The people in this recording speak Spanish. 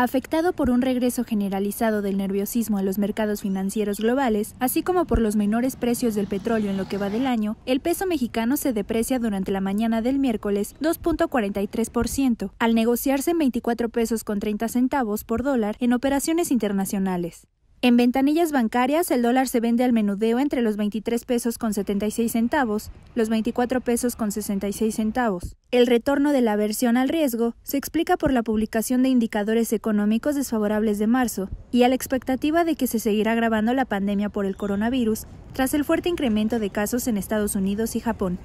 afectado por un regreso generalizado del nerviosismo a los mercados financieros globales, así como por los menores precios del petróleo en lo que va del año, el peso mexicano se deprecia durante la mañana del miércoles 2.43%, al negociarse 24 pesos con 30 centavos por dólar en operaciones internacionales. En ventanillas bancarias el dólar se vende al menudeo entre los 23 pesos con 76 centavos, los 24 pesos con 66 centavos. El retorno de la versión al riesgo se explica por la publicación de indicadores económicos desfavorables de marzo y a la expectativa de que se seguirá agravando la pandemia por el coronavirus tras el fuerte incremento de casos en Estados Unidos y Japón.